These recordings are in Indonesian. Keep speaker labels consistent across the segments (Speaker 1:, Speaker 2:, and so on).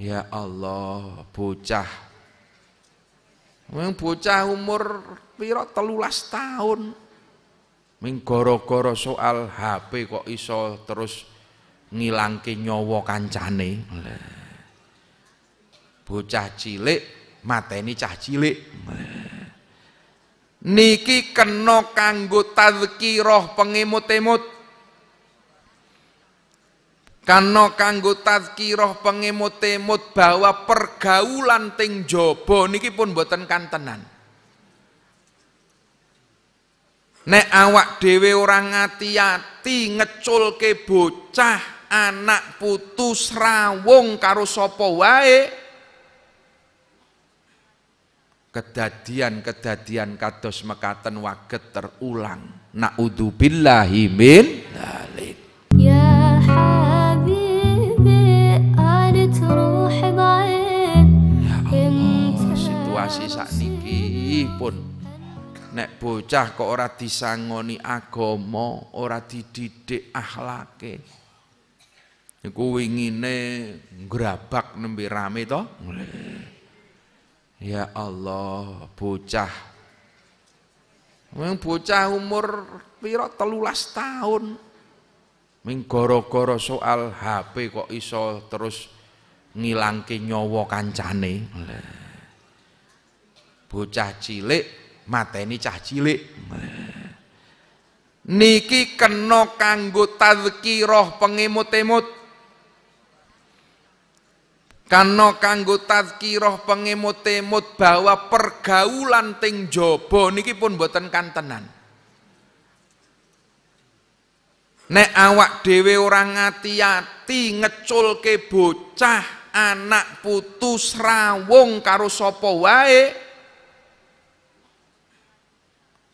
Speaker 1: Ya Allah, bocah. Yang bocah umur piro telulas tahun. Ming goro-goro soal HP kok iso terus ngilangke nyawa kancane. Bocah cilik mateni cah cilik. Niki kena kanggo tazkirah pengemut-emut. Karena kanggo tazkirah pengemut-emut bahwa pergaulan ting jaba niki pun buatan kantenan. Nek awak dhewe hati ngati-ati ngeculke bocah anak putu srawung karo sapa wae kedadian-kedadian kados mekaten waget terulang. Naudzubillahi min pun, nek bocah kok ora disangoni agama, ora dididik akhlake. Niku wingine ngrabak nembe rame to? Ya Allah, bocah. Wong bocah umur piro telulas tahun. Ming goro gara soal HP kok iso terus ngilangke nyawa kancane. Lha bocah cilik mateni cah cilik niki kena kanggo tazkirah pengemut-emut kena kanggo tazkirah pengemut-emut bahwa pergaulan ting jaba niki pun boten kantenan nek awak dhewe ora ngati-ati ngeculke bocah anak putus rawung karo sapa wae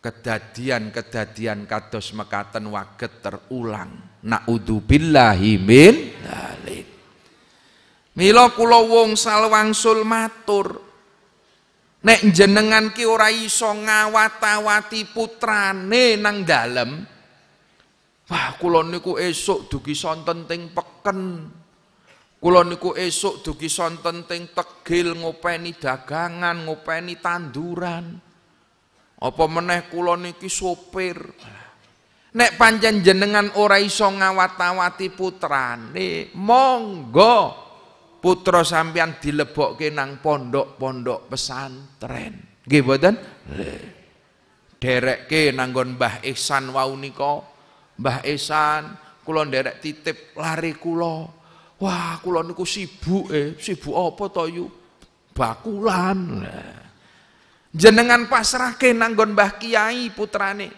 Speaker 1: kedadian-kedadian kados mekaten waget terulang naudzubillahi min dalik mila kula wong salwangsul matur nek jenengan ki ora iso ngawat putrane nang dalem wah kula niku esuk dugi sonten teng peken kula niku esuk dugi sonten teng tegil ngopeni dagangan ngopeni tanduran apa meneh kula niki sopir. Nek panjen jenengan ora iso ngawat-awati putrane, monggo putra sampean dilebokke nang pondok-pondok pesantren. Nggih mboten? Derekke nanggon Mbah Ihsan wau nika. Mbah Ihsan kula nderek titip lari kula. Wah, kula niku sibuk eh, sibuk apa to yu? Bakulan. Nah. Jenengan ke nanggon Mbah Kiai putrane.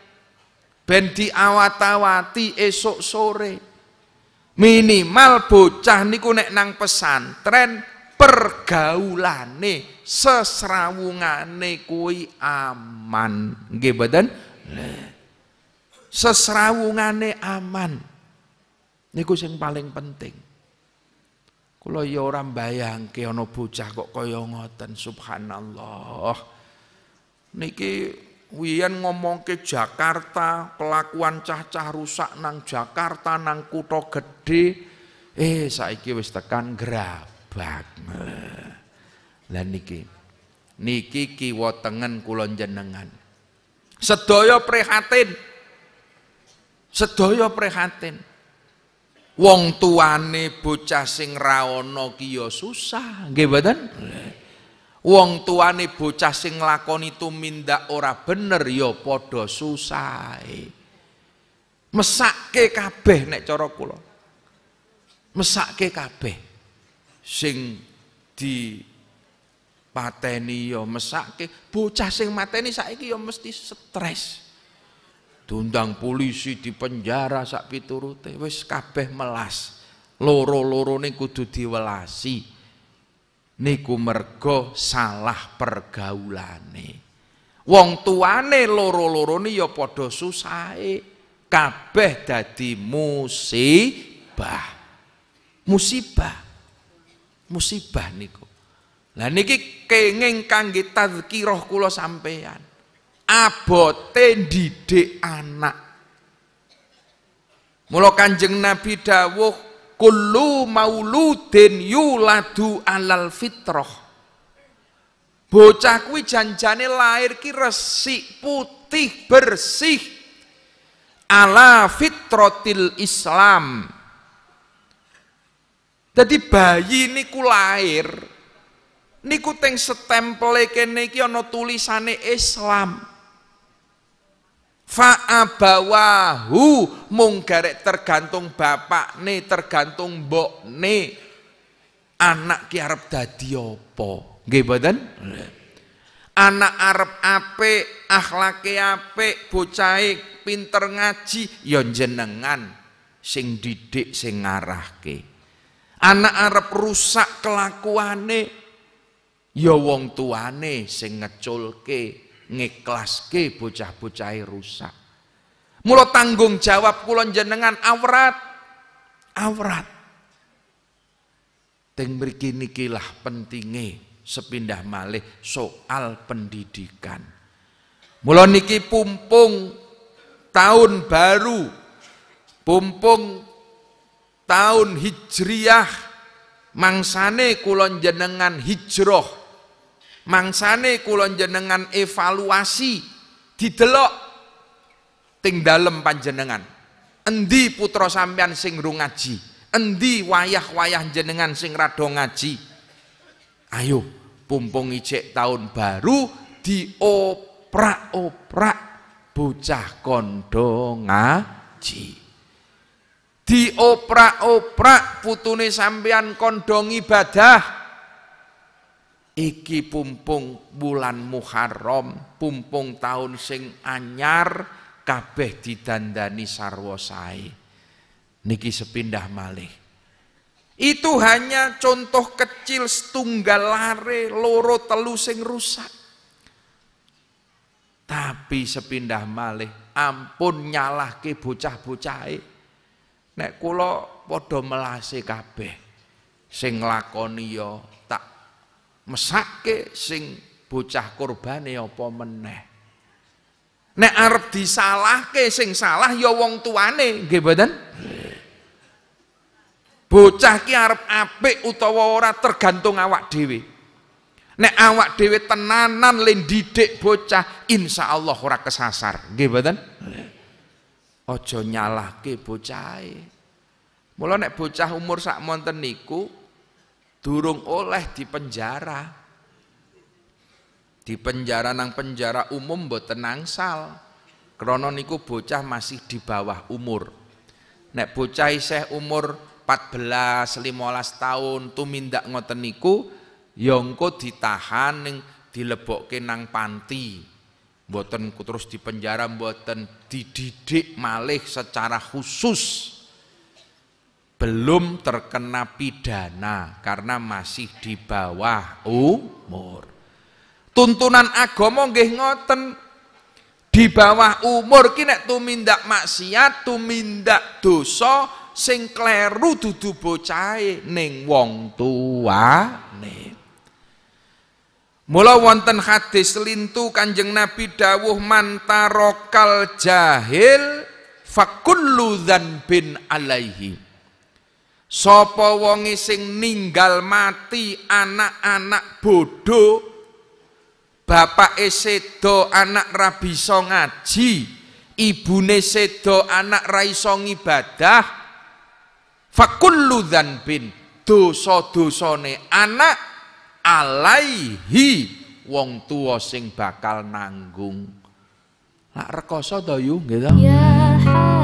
Speaker 1: Ben diawat-awati esok sore. Minimal bocah niku nek nang pesantren pergaulane seserawungane kuwi aman. Nggih mboten? Seserawungane aman. Niku sing paling penting. Kula ya ora mbayangke ana bocah kok kaya ngoten subhanallah niki wiyen ke Jakarta, kelakuan cah-cah rusak nang Jakarta nang kutha Gede, eh saiki wis tekan gerabak, Lah niki niki kiwa tengen kula jenengan. Sedaya prihatin. Sedaya prihatin. Wong tuane bocah sing ra ya susah, nggih mboten? Wong tuane bocah sing nglakoni tumindak ora bener ya padha susahe. Mesake kabeh nek cara kula. Mesake kabeh sing di pateni ya mesake bocah sing mateni saiki ya mesti stres. Dundang polisi di penjara sak piturute wis kabeh melas. Loro-lorone kudu diwelasi niku mergo salah pergaulane. Wong tuane loro-lorone ya padha susahe, kabeh dadi musibah. Musibah. Musibah niku. Lah niki kenging kangge tazkirah kula sampeyan. Abote didik anak. Mula Kanjeng Nabi dawuh kullu mauludin yuladu alal fitrah bocah kuwi janjane lahir ki resik putih bersih ala fitrotil islam jadi bayi niku lahir niku teng stempel kene iki ana tulisane Islam Fa'abawahu mung garek tergantung ne, tergantung ne, Anak ki arep dadi apa? Nggih mboten? Anak arep apik, akhlake apik, bocahe pinter ngaji ya jenengan sing didik sing ngarahke. Anak arep rusak kelakuane ya wong tuane sing ngeculke ngiklaske bocah bocah rusak. Mulut tanggung jawab kulon jenengan awrat. Awrat. Teng mriki nikilah pentinge sepindah malih soal pendidikan. Mula niki pumpung tahun baru, pumpung tahun hijriyah, mangsane kulon jenengan hijroh Mangsane kulon jenengan evaluasi didelok ting dalem panjenengan. Endi putra sampean sing ru ngaji? Endi wayah-wayah jenengan sing rada ngaji? Ayo, pumpung ijek tahun baru dioprak-oprak bocah kondo ngaji. dioprak-oprak putune sampean kondong ibadah iki pumpung bulan Muharram, pumpung tahun sing anyar kabeh didandani sarwa Niki sepindah malih. Itu hanya contoh kecil setunggal lare loro telu sing rusak. Tapi sepindah malih ampun nyalah ke bocah-bocahe. Nek kulo podo melase kabeh. Sing lakoni yo ya tak mesake sing bocah korbane apa meneh nek arep disalahke sing salah ya wong tuane nggih mboten bocah ki arep apik utawa ora tergantung awak dhewe nek awak dhewe tenanan le didik bocah insyaallah ora kesasar nggih mboten aja nyalahke bocahe mula nek bocah umur sak monten niku durung oleh di penjara di penjara nang penjara umum buat tenang sal, krononiku bocah masih di bawah umur nek bocah isih umur 14 15 tahun tumindak ngoten ngoteniku, ya engko ditahan ning dilebokke nang panti mboten terus di penjara mboten dididik malih secara khusus belum terkena pidana karena masih di bawah umur. Tuntunan agama nggih ngoten di bawah umur ki nek tumindak maksiat, tumindak dosa sing kleru dudu bocahe ning wong tuane. Mula wonten hadis lintu Kanjeng Nabi dawuh mantarokal jahil fakullu dzanbin alaihi Sopo wonge sing ninggal mati anak-anak bodoh bapake sedo anak Rabi bisa ngaji, ibune sedo anak ra iso ngibadah. Fakullu dzanbin dosa-dosane anak alaihi wong tua sing bakal nanggung. Lak rekoso to yu gitu. Ya.